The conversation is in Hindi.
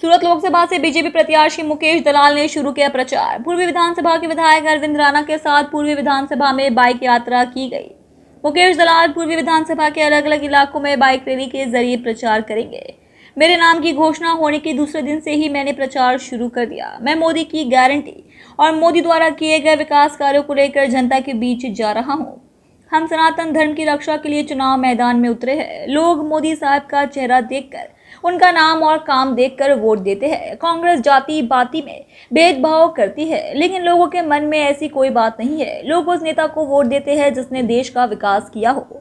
सूरत लोकसभा से बीजेपी प्रत्याशी मुकेश दलाल ने शुरू किया प्रचार पूर्वी विधानसभा के विधायक अरविंद राणा के साथ पूर्वी विधानसभा में बाइक यात्रा की गई मुकेश दलाल पूर्वी विधानसभा के अलग अलग इलाकों में बाइक रैली के जरिए प्रचार करेंगे मेरे नाम की घोषणा होने के दूसरे दिन से ही मैंने प्रचार शुरू कर दिया मैं मोदी की गारंटी और मोदी द्वारा किए गए विकास कार्यों को लेकर जनता के बीच जा रहा हूँ हम सनातन धर्म की रक्षा के लिए चुनाव मैदान में उतरे हैं लोग मोदी साहब का चेहरा देखकर उनका नाम और काम देखकर वोट देते हैं कांग्रेस जाति बाती में भेदभाव करती है लेकिन लोगों के मन में ऐसी कोई बात नहीं है लोग उस नेता को वोट देते हैं जिसने देश का विकास किया हो